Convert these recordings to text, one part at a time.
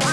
Thank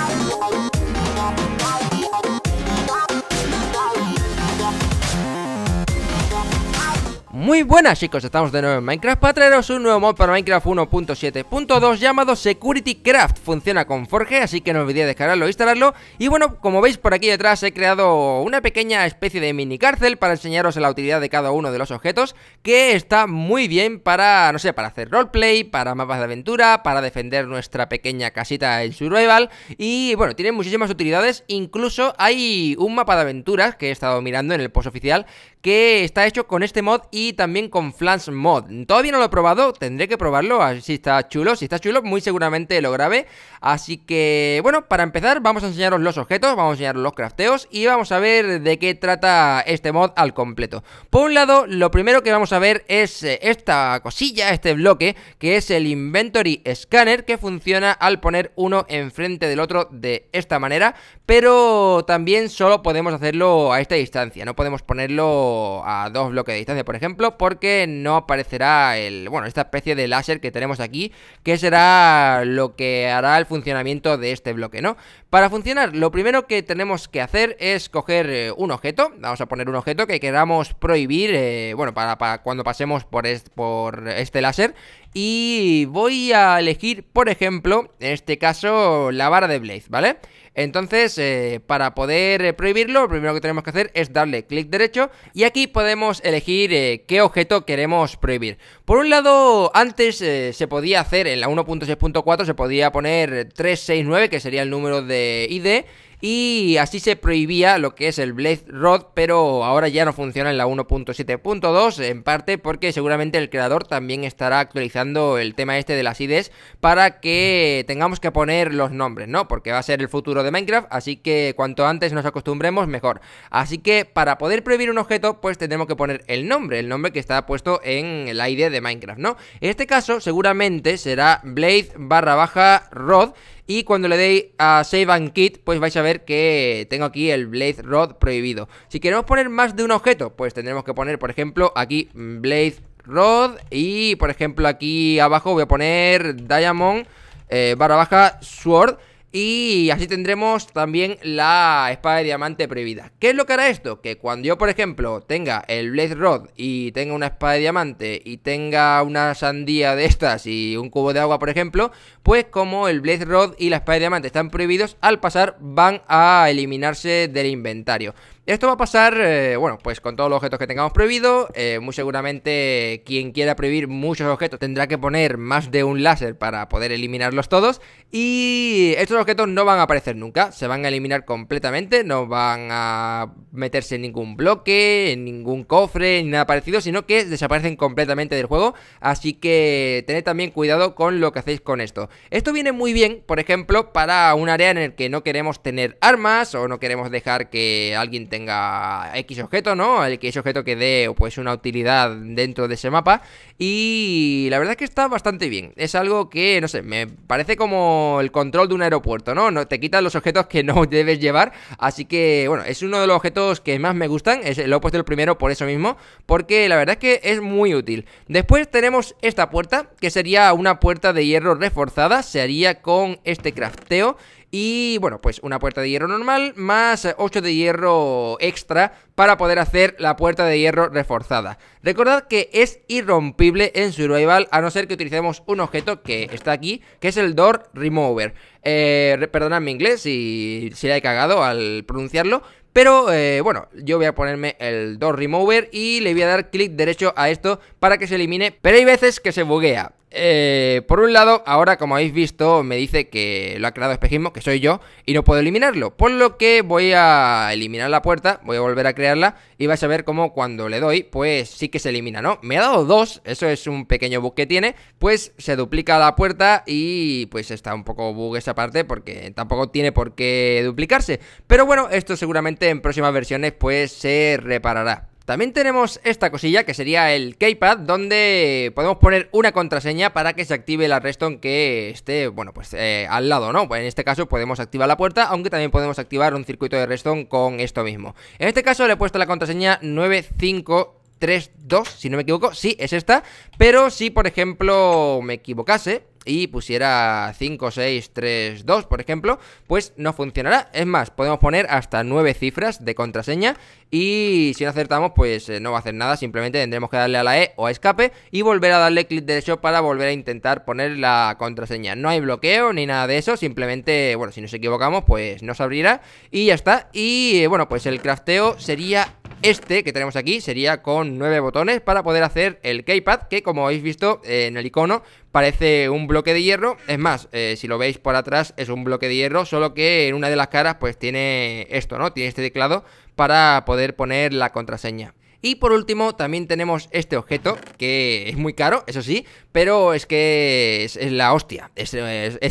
Muy buenas chicos, estamos de nuevo en Minecraft para traeros un nuevo mod para Minecraft 1.7.2 llamado Security Craft Funciona con Forge, así que no olvidéis descargarlo e instalarlo Y bueno, como veis por aquí detrás he creado una pequeña especie de mini cárcel para enseñaros la utilidad de cada uno de los objetos Que está muy bien para, no sé, para hacer roleplay, para mapas de aventura, para defender nuestra pequeña casita en survival Y bueno, tiene muchísimas utilidades, incluso hay un mapa de aventuras que he estado mirando en el post oficial Que está hecho con este mod y también con Flans Mod. Todavía no lo he probado, tendré que probarlo, si está chulo. Si está chulo, muy seguramente lo grabe Así que, bueno, para empezar vamos a enseñaros los objetos, vamos a enseñaros los crafteos y vamos a ver de qué trata este mod al completo. Por un lado, lo primero que vamos a ver es eh, esta cosilla, este bloque, que es el Inventory Scanner, que funciona al poner uno enfrente del otro de esta manera, pero también solo podemos hacerlo a esta distancia, no podemos ponerlo a dos bloques de distancia, por ejemplo, porque no aparecerá el, bueno, esta especie de láser que tenemos aquí, que será lo que hará el funcionamiento de este bloque, ¿no? Para funcionar, lo primero que tenemos que hacer es coger eh, un objeto, vamos a poner un objeto que queramos prohibir, eh, bueno, para, cuando pasemos por, por este láser, y voy a elegir, por ejemplo, en este caso, la vara de Blaze, ¿vale? Entonces, eh, para poder eh, prohibirlo, lo primero que tenemos que hacer es darle clic derecho y aquí podemos elegir eh, qué objeto queremos prohibir. Por un lado, antes se podía hacer en la 1.6.4, se podía poner 369, que sería el número de ID, y así se prohibía lo que es el Blade Rod, pero ahora ya no funciona en la 1.7.2, en parte porque seguramente el creador también estará actualizando el tema este de las IDs para que tengamos que poner los nombres, ¿no? Porque va a ser el futuro de Minecraft, así que cuanto antes nos acostumbremos, mejor. Así que para poder prohibir un objeto, pues tendremos que poner el nombre, el nombre que está puesto en el ID de Minecraft, ¿no? En este caso, seguramente será Blade barra baja Rod, y cuando le deis a Save and Kit, pues vais a ver que tengo aquí el Blade Rod prohibido. Si queremos poner más de un objeto, pues tendremos que poner, por ejemplo, aquí Blade Rod. Y, por ejemplo, aquí abajo voy a poner Diamond eh, barra baja Sword. Y así tendremos también la espada de diamante prohibida. ¿Qué es lo que hará esto? Que cuando yo, por ejemplo, tenga el Blade Rod y tenga una espada de diamante y tenga una sandía de estas y un cubo de agua, por ejemplo, pues como el Blade Rod y la Espada de Diamante están prohibidos, al pasar van a eliminarse del inventario. Esto va a pasar, eh, bueno, pues con todos los objetos que tengamos prohibido eh, muy seguramente quien quiera prohibir muchos objetos tendrá que poner más de un láser para poder eliminarlos todos. Y estos objetos no van a aparecer nunca, se van a eliminar completamente, no van a meterse en ningún bloque, en ningún cofre, ni nada parecido, sino que desaparecen completamente del juego. Así que tened también cuidado con lo que hacéis con esto. Esto viene muy bien, por ejemplo, para un área en el que no queremos tener armas o no queremos dejar que alguien tenga X objeto, ¿no? El X objeto que dé pues una utilidad dentro de ese mapa. Y la verdad es que está bastante bien. Es algo que, no sé, me parece como el control de un aeropuerto, ¿no? no te quitan los objetos que no debes llevar. Así que, bueno, es uno de los objetos que más me gustan. lo he puesto el primero por eso mismo. Porque la verdad es que es muy útil. Después tenemos esta puerta, que sería una puerta de hierro reforzada se haría con este crafteo. Y bueno, pues una puerta de hierro normal más 8 eh, de hierro extra para poder hacer la puerta de hierro reforzada. Recordad que es irrompible en Survival a no ser que utilicemos un objeto que está aquí, que es el Door Remover. Eh, perdonad mi inglés si, si la he cagado al pronunciarlo, pero eh, bueno, yo voy a ponerme el Door Remover y le voy a dar clic derecho a esto para que se elimine. Pero hay veces que se buguea. Eh, por un lado, ahora como habéis visto, me dice que lo ha creado espejismo, que soy yo, y no puedo eliminarlo. Por lo que voy a eliminar la puerta, voy a volver a crearla, y vais a ver cómo cuando le doy, pues sí que se elimina, ¿no? Me ha dado dos, eso es un pequeño bug que tiene, pues se duplica la puerta y pues está un poco bug esa parte, porque tampoco tiene por qué duplicarse. Pero bueno, esto seguramente en próximas versiones pues se reparará. También tenemos esta cosilla que sería el keypad donde podemos poner una contraseña para que se active la redstone que esté, bueno, pues eh, al lado, ¿no? Pues en este caso podemos activar la puerta, aunque también podemos activar un circuito de redstone con esto mismo. En este caso le he puesto la contraseña 9532. 2, si no me equivoco, sí, es esta, pero si por ejemplo me equivocase y pusiera 5, 6, 3, 2, por ejemplo, pues no funcionará. Es más, podemos poner hasta 9 cifras de contraseña y si no acertamos, pues eh, no va a hacer nada, simplemente tendremos que darle a la E o a escape y volver a darle clic derecho para volver a intentar poner la contraseña. No hay bloqueo ni nada de eso, simplemente, bueno, si nos equivocamos, pues no se abrirá y ya está. Y eh, bueno, pues el crafteo sería este que tenemos aquí, sería con 9 botones para poder hacer el keypad, que como habéis visto eh, en el icono, parece un bloque de hierro. Es más, eh, si lo veis por atrás, es un bloque de hierro, solo que en una de las caras pues tiene esto, ¿no? Tiene este teclado para poder poner la contraseña. Y por último, también tenemos este objeto, que es muy caro, eso sí, pero es que es, la hostia. Es,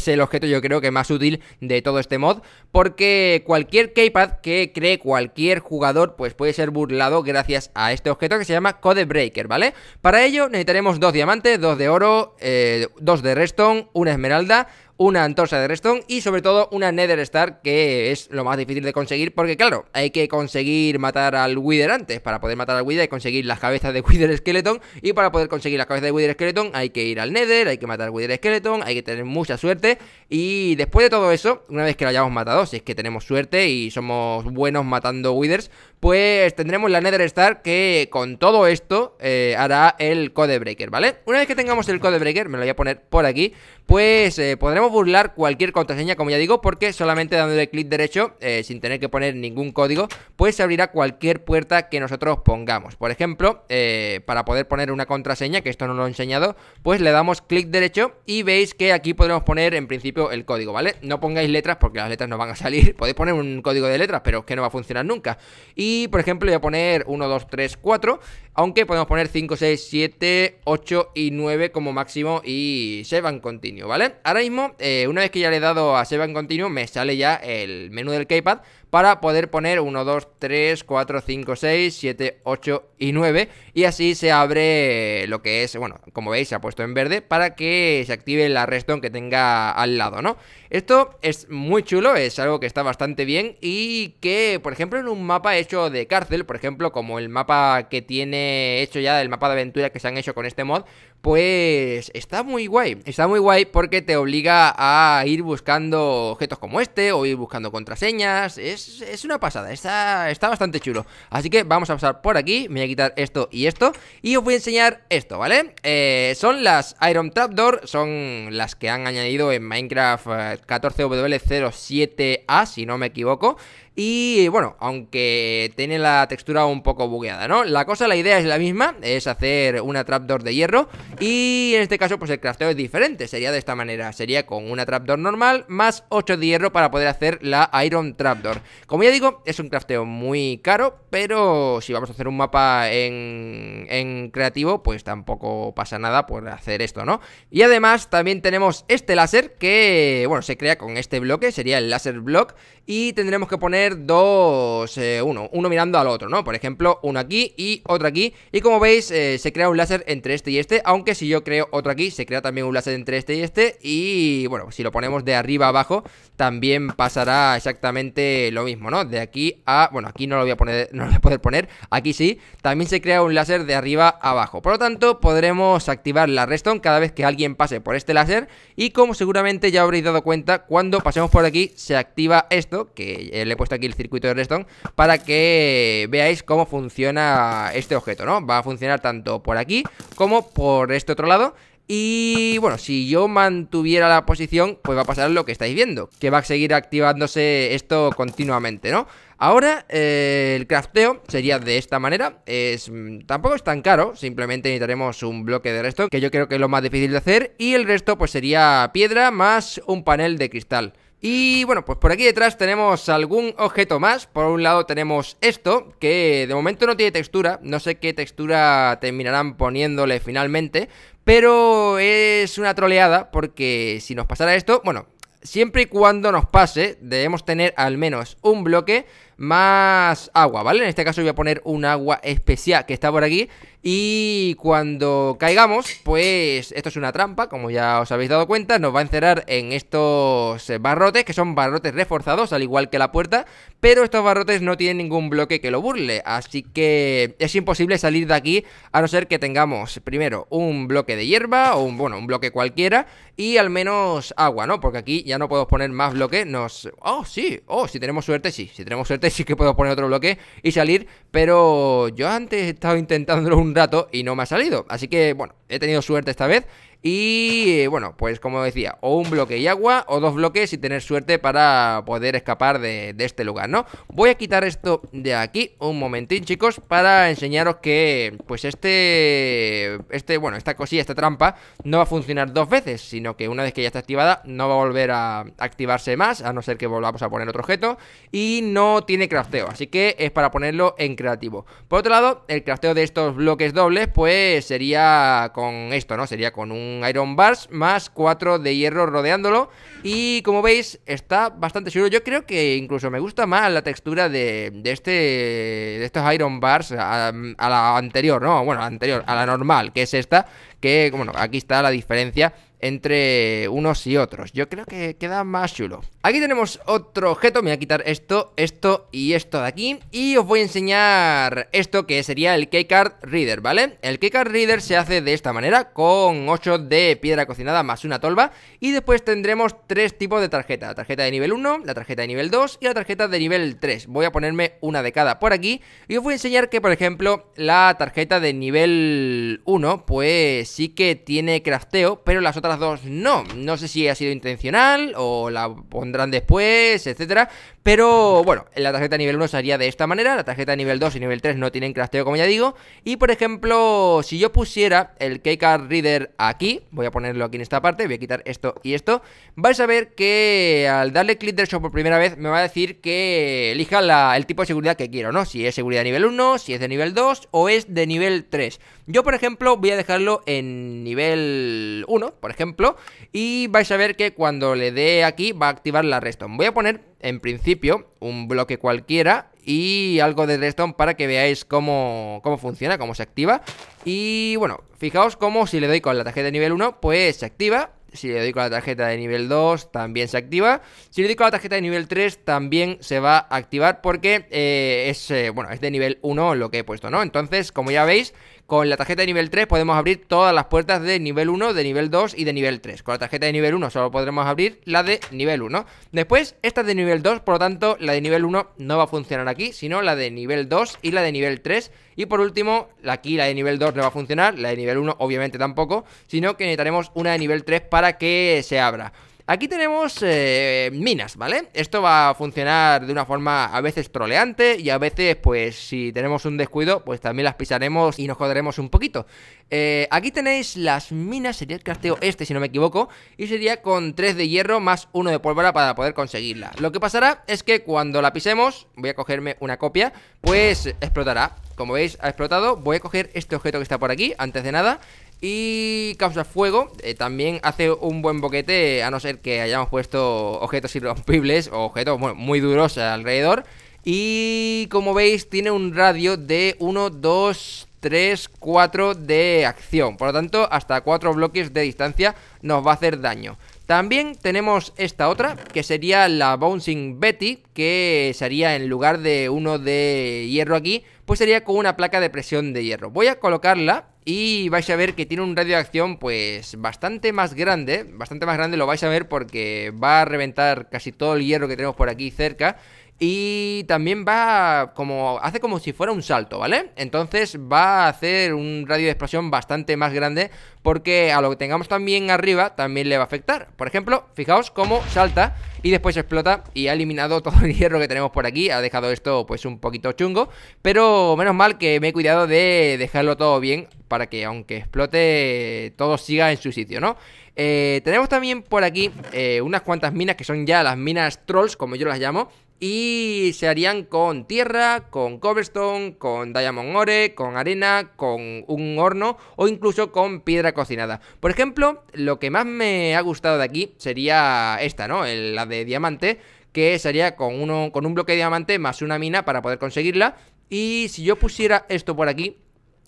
el objeto yo creo que más útil de todo este mod, porque cualquier keypad que cree cualquier jugador, pues puede ser burlado gracias a este objeto que se llama Code Breaker, ¿vale? Para ello necesitaremos dos diamantes, dos de oro, eh, dos de redstone, una esmeralda, una antorcha de redstone y sobre todo una nether star que es lo más difícil de conseguir porque claro, hay que conseguir matar al wither antes para poder matar al wither y conseguir las cabezas de wither skeleton y para poder conseguir las cabezas de wither skeleton hay que ir al nether, hay que matar al wither skeleton, hay que tener mucha suerte y después de todo eso, una vez que lo hayamos matado, si es que tenemos suerte y somos buenos matando withers, pues tendremos la nether star que con todo esto eh, hará el code breaker, ¿vale? Una vez que tengamos el code breaker, me lo voy a poner por aquí, pues eh, podremos burlar cualquier contraseña, como ya digo, porque solamente dándole clic derecho, eh, sin tener que poner ningún código, pues se abrirá cualquier puerta que nosotros pongamos. Por ejemplo, eh, para poder poner una contraseña, que esto no lo he enseñado, pues le damos clic derecho y veis que aquí podemos poner en principio el código, ¿vale? No pongáis letras porque las letras no van a salir. Podéis poner un código de letras, pero es que no va a funcionar nunca. Y, por ejemplo, voy a poner 1, 2, 3, 4, aunque podemos poner 5, 6, 7, 8 y 9 como máximo y se van continuo, ¿vale? Ahora mismo eh, una vez que ya le he dado a Seba en continuo me sale ya el menú del keypad para poder poner 1, 2, 3, 4, 5, 6, 7, 8 y 9. Y así se abre lo que es, bueno, como veis se ha puesto en verde para que se active la redstone que tenga al lado, ¿no? Esto es muy chulo, es algo que está bastante bien y que, por ejemplo, en un mapa hecho de cárcel, por ejemplo, como el mapa que tiene hecho ya, el mapa de aventura que se han hecho con este mod, pues está muy guay. Está muy guay porque te obliga a ir buscando objetos como este o ir buscando contraseñas. ¿eh? es, una pasada, está, está bastante chulo Así que vamos a pasar por aquí, me voy a quitar esto y esto Y os voy a enseñar esto, ¿vale? Eh, son las Iron Trapdoor, son las que han añadido en Minecraft 14W07A, eh, si no me equivoco y bueno, aunque tiene la textura un poco bugueada, ¿no? La cosa, la idea es la misma, es hacer una trapdoor de hierro. Y en este caso, pues el crafteo es diferente, sería de esta manera. Sería con una trapdoor normal más 8 de hierro para poder hacer la Iron Trapdoor. Como ya digo, es un crafteo muy caro, pero si vamos a hacer un mapa en, en creativo, pues tampoco pasa nada por hacer esto, ¿no? Y además también tenemos este láser que, bueno, se crea con este bloque, sería el láser block. Y tendremos que poner dos, eh, uno, uno mirando al otro, ¿no? Por ejemplo, uno aquí y otro aquí. Y como veis, eh, se crea un láser entre este y este, aunque si yo creo otro aquí, se crea también un láser entre este y este. Y bueno, si lo ponemos de arriba abajo, también pasará exactamente lo mismo, ¿no? De aquí a... Bueno, aquí no lo voy a poner, no lo voy a poder poner, aquí sí. También se crea un láser de arriba abajo. Por lo tanto, podremos activar la redstone cada vez que alguien pase por este láser. Y como seguramente ya habréis dado cuenta, cuando pasemos por aquí, se activa esto, que le he puesto aquí el circuito de redstone para que veáis cómo funciona este objeto, ¿no? Va a funcionar tanto por aquí como por este otro lado y bueno, si yo mantuviera la posición, pues va a pasar lo que estáis viendo, que va a seguir activándose esto continuamente, ¿no? Ahora eh, el crafteo sería de esta manera, es, tampoco es tan caro, simplemente necesitaremos un bloque de resto, que yo creo que es lo más difícil de hacer, y el resto pues sería piedra más un panel de cristal. Y bueno, pues por aquí detrás tenemos algún objeto más. Por un lado tenemos esto, que de momento no tiene textura. No sé qué textura terminarán poniéndole finalmente. Pero es una troleada, porque si nos pasara esto, bueno, siempre y cuando nos pase, debemos tener al menos un bloque más agua, ¿vale? En este caso voy a poner un agua especial que está por aquí y cuando caigamos, pues esto es una trampa, como ya os habéis dado cuenta, nos va a encerrar en estos barrotes, que son barrotes reforzados, al igual que la puerta, pero estos barrotes no tienen ningún bloque que lo burle, así que es imposible salir de aquí, a no ser que tengamos primero un bloque de hierba, o un, bueno, un bloque cualquiera, y al menos agua, ¿no? Porque aquí ya no podemos poner más bloque, nos... Oh, sí, oh, si tenemos suerte, sí, si tenemos suerte sí que puedo poner otro bloque y salir, pero yo antes he estado intentándolo un rato y no me ha salido. Así que, bueno, he tenido suerte esta vez y eh, bueno, pues como decía, o un bloque y agua, o dos bloques y tener suerte para poder escapar de, de este lugar, ¿no? Voy a quitar esto de aquí un momentín, chicos, para enseñaros que, pues este, este, bueno, esta cosilla, esta trampa, no va a funcionar dos veces, sino que una vez que ya está activada, no va a volver a activarse más, a no ser que volvamos a poner otro objeto, y no tiene crafteo, así que es para ponerlo en creativo. Por otro lado, el crafteo de estos bloques dobles, pues sería con esto, ¿no? Sería con un Iron Bars, más 4 de hierro rodeándolo. Y como veis, está bastante seguro. Yo creo que incluso me gusta más la textura de, de este de estos Iron Bars a, la anterior, ¿no? Bueno, anterior, a la normal, que es esta. Que, bueno, aquí está la diferencia entre unos y otros. Yo creo que queda más chulo. Aquí tenemos otro objeto, me voy a quitar esto, esto y esto de aquí. Y os voy a enseñar esto que sería el Keycard Reader, ¿vale? El Keycard Reader se hace de esta manera, con 8 de piedra cocinada más una tolva. Y después tendremos tres tipos de tarjeta. La tarjeta de nivel 1, la tarjeta de nivel 2 y la tarjeta de nivel 3. Voy a ponerme una de cada por aquí. Y os voy a enseñar que, por ejemplo, la tarjeta de nivel 1, pues sí que tiene crafteo, pero las otras las dos no. No sé si ha sido intencional o la pondrán después, etcétera. Pero bueno, la tarjeta nivel 1 sería de esta manera. La tarjeta nivel 2 y nivel 3 no tienen crafteo, como ya digo. Y por ejemplo, si yo pusiera el Keycard Reader aquí, voy a ponerlo aquí en esta parte, voy a quitar esto y esto, vais a ver que al darle clic derecho por primera vez me va a decir que elija el tipo de seguridad que quiero, ¿no? Si es seguridad nivel 1, si es de nivel 2 o es de nivel 3. Yo, por ejemplo, voy a dejarlo en nivel 1, por ejemplo ejemplo, y vais a ver que cuando le dé aquí va a activar la redstone. Voy a poner, en principio, un bloque cualquiera y algo de redstone para que veáis cómo, funciona, cómo se activa. Y bueno, fijaos cómo si le doy con la tarjeta de nivel 1, pues se activa si le doy con la tarjeta de nivel 2 también se activa. Si le doy con la tarjeta de nivel 3 también se va a activar porque eh, es, eh, bueno, es de nivel 1 lo que he puesto, ¿no? Entonces, como ya veis, con la tarjeta de nivel 3 podemos abrir todas las puertas de nivel 1, de nivel 2 y de nivel 3. Con la tarjeta de nivel 1 solo podremos abrir la de nivel 1. Después, esta es de nivel 2, por lo tanto, la de nivel 1 no va a funcionar aquí, sino la de nivel 2 y la de nivel 3. Y por último, aquí la de nivel 2 no va a funcionar, la de nivel 1 obviamente tampoco, sino que necesitaremos una de nivel 3 para que se abra. Aquí tenemos eh, minas, ¿vale? Esto va a funcionar de una forma a veces troleante y a veces, pues, si tenemos un descuido, pues también las pisaremos y nos joderemos un poquito. Eh, aquí tenéis las minas, sería el casteo este, si no me equivoco, y sería con 3 de hierro más 1 de pólvora para poder conseguirla. Lo que pasará es que cuando la pisemos, voy a cogerme una copia, pues explotará. Como veis, ha explotado. Voy a coger este objeto que está por aquí, antes de nada. Y causa fuego, eh, también hace un buen boquete, a no ser que hayamos puesto objetos irrompibles o objetos muy duros alrededor. Y como veis, tiene un radio de 1, 2, 3, 4 de acción. Por lo tanto, hasta 4 bloques de distancia nos va a hacer daño. También tenemos esta otra, que sería la Bouncing Betty, que sería en lugar de uno de hierro aquí, pues sería con una placa de presión de hierro. Voy a colocarla y vais a ver que tiene un radio de acción pues bastante más grande, bastante más grande lo vais a ver porque va a reventar casi todo el hierro que tenemos por aquí cerca y también va como. hace como si fuera un salto, ¿vale? Entonces va a hacer un radio de explosión bastante más grande. Porque a lo que tengamos también arriba también le va a afectar. Por ejemplo, fijaos cómo salta y después explota y ha eliminado todo el hierro que tenemos por aquí. Ha dejado esto pues un poquito chungo. Pero menos mal que me he cuidado de dejarlo todo bien para que aunque explote todo siga en su sitio, ¿no? Eh, tenemos también por aquí eh, unas cuantas minas que son ya las minas trolls, como yo las llamo. Y se harían con tierra, con cobblestone, con diamond ore, con arena, con un horno o incluso con piedra cocinada. Por ejemplo, lo que más me ha gustado de aquí sería esta, ¿no? La de diamante, que sería con, uno, con un bloque de diamante más una mina para poder conseguirla. Y si yo pusiera esto por aquí,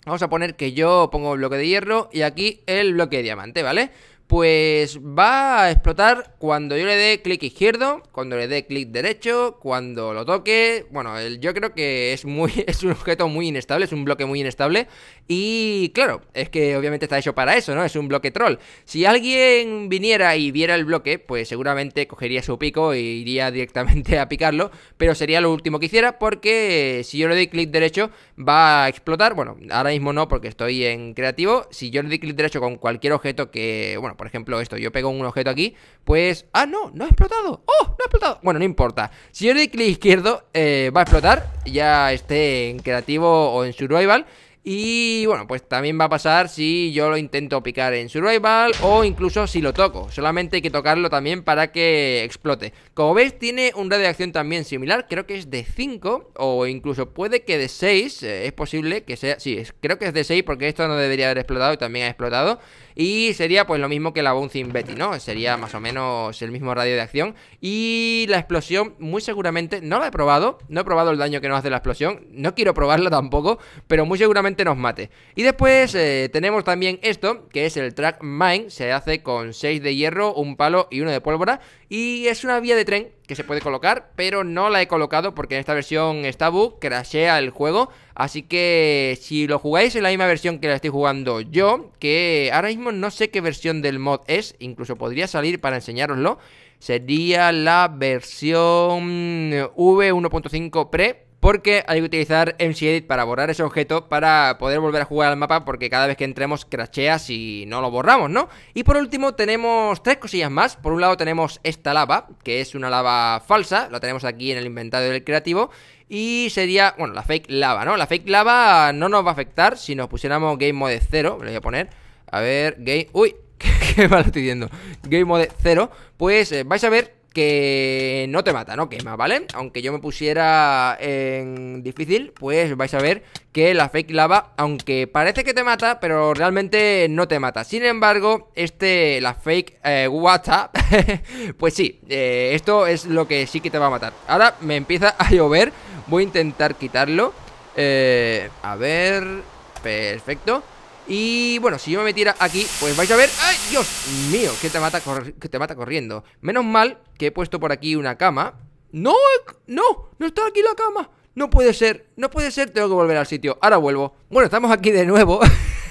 Vamos a poner que yo pongo bloque de hierro y aquí el bloque de diamante, ¿vale? pues va a explotar cuando yo le dé clic izquierdo, cuando le dé clic derecho, cuando lo toque. Bueno, yo creo que es, muy, es un objeto muy inestable, es un bloque muy inestable. Y claro, es que obviamente está hecho para eso, ¿no? Es un bloque troll. Si alguien viniera y viera el bloque, pues seguramente cogería su pico e iría directamente a picarlo. Pero sería lo último que hiciera porque si yo le doy clic derecho va a explotar. Bueno, ahora mismo no porque estoy en creativo. Si yo le doy clic derecho con cualquier objeto que, bueno, por ejemplo, esto, yo pego un objeto aquí, pues... ¡Ah, no! ¡No ha explotado! ¡Oh! ¡No ha explotado! Bueno, no importa. Si yo doy clic izquierdo, eh, va a explotar, ya esté en creativo o en survival. Y bueno, pues también va a pasar si yo lo intento picar en survival o incluso si lo toco. Solamente hay que tocarlo también para que explote. Como veis, tiene un radio de acción también similar, creo que es de 5 o incluso puede que de 6. Eh, es posible que sea, sí, creo que es de 6 porque esto no debería haber explotado y también ha explotado. Y sería pues lo mismo que la Bouncing Betty, ¿no? Sería más o menos el mismo radio de acción. Y la explosión, muy seguramente, no la he probado. No he probado el daño que nos hace la explosión. No quiero probarla tampoco, pero muy seguramente nos mate. Y después eh, tenemos también esto, que es el Track Mine. Se hace con 6 de hierro, un palo y uno de pólvora. Y es una vía de tren que se puede colocar, pero no la he colocado porque en esta versión está bug, crashea el juego. Así que si lo jugáis en la misma versión que la estoy jugando yo, que ahora mismo no sé qué versión del mod es, incluso podría salir para enseñároslo, sería la versión V1.5 Pre, porque hay que utilizar Edit para borrar ese objeto para poder volver a jugar al mapa porque cada vez que entremos crachea si no lo borramos, ¿no? Y por último tenemos tres cosillas más, por un lado tenemos esta lava, que es una lava falsa, la tenemos aquí en el inventario del creativo y sería, bueno, la fake lava, ¿no? La fake lava no nos va a afectar si nos pusiéramos game mode 0, le voy a poner, a ver, game, uy, qué mal estoy diciendo, game mode 0, pues eh, vais a ver que no te mata, no quema, ¿vale? Aunque yo me pusiera en difícil, pues vais a ver que la fake lava, aunque parece que te mata, pero realmente no te mata. Sin embargo, este, la fake eh, WhatsApp, pues sí, eh, esto es lo que sí que te va a matar. Ahora me empieza a llover, voy a intentar quitarlo. Eh, a ver, perfecto. Y bueno, si yo me metiera aquí, pues vais a ver... ¡Ay, Dios mío! Que te mata, que te mata corriendo. Menos mal que he puesto por aquí una cama. ¡No! ¡No! ¡No está aquí la cama! No puede ser, no puede ser, tengo que volver al sitio. Ahora vuelvo. Bueno, estamos aquí de nuevo.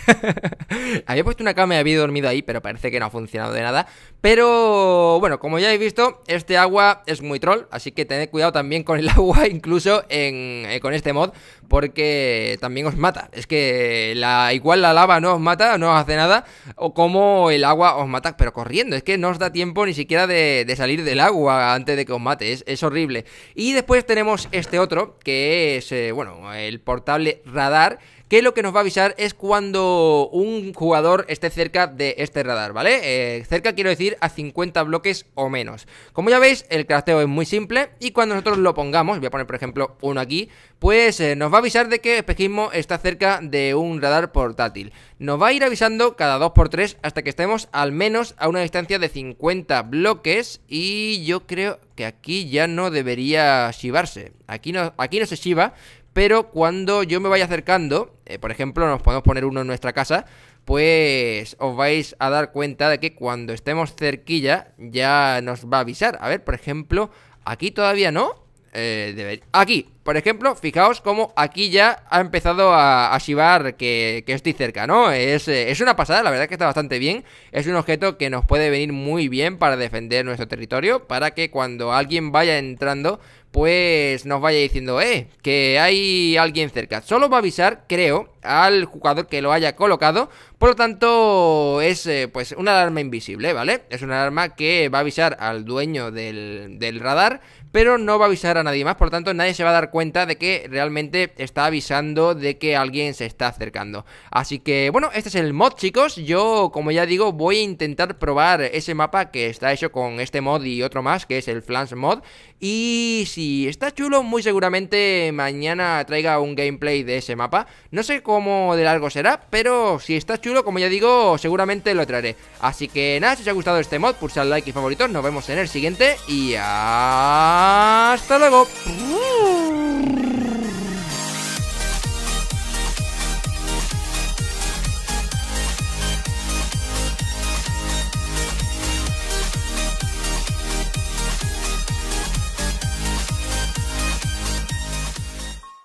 Había puesto una cama y había dormido ahí, pero parece que no ha funcionado de nada. Pero bueno, como ya habéis visto, este agua es muy troll, así que tened cuidado también con el agua, incluso eh, con este mod, porque también os mata. Es que la, igual la lava no os mata, no os hace nada, o como el agua os mata, pero corriendo. Es que no os da tiempo ni siquiera de, salir del agua antes de que os mate, es, horrible. Y después tenemos este otro, que es, eh, bueno, el portable radar que lo que nos va a avisar es cuando un jugador esté cerca de este radar, ¿vale? Eh, cerca quiero decir a 50 bloques o menos. Como ya veis, el crafteo es muy simple y cuando nosotros lo pongamos, voy a poner por ejemplo uno aquí, pues eh, nos va a avisar de que Espejismo está cerca de un radar portátil. Nos va a ir avisando cada 2x3 hasta que estemos al menos a una distancia de 50 bloques y yo creo que aquí ya no debería shivarse. Aquí no, aquí no se shiva, pero cuando yo me vaya acercando, eh, por ejemplo, nos podemos poner uno en nuestra casa, pues os vais a dar cuenta de que cuando estemos cerquilla ya nos va a avisar. A ver, por ejemplo, aquí todavía no. Eh, Aquí, por ejemplo, fijaos cómo aquí ya ha empezado a, a shivar que, estoy cerca, ¿no? Eh, es, una pasada, la verdad que está bastante bien. Es un objeto que nos puede venir muy bien para defender nuestro territorio, para que cuando alguien vaya entrando, pues nos vaya diciendo, eh, que hay alguien cerca. Solo va a avisar, creo, al jugador que lo haya colocado. Por lo tanto, es eh, pues una alarma invisible, ¿vale? Es una alarma que va a avisar al dueño del, del radar, pero no va a avisar a nadie más. Por lo tanto, nadie se va a dar cuenta de que realmente está avisando de que alguien se está acercando. Así que bueno, este es el mod chicos. Yo como ya digo voy a intentar probar ese mapa que está hecho con este mod y otro más que es el Flans mod. Y si está chulo muy seguramente mañana traiga un gameplay de ese mapa. No sé cómo de largo será, pero si está chulo como ya digo seguramente lo traeré. Así que nada, si os ha gustado este mod pulsad like y favoritos. Nos vemos en el siguiente y hasta luego.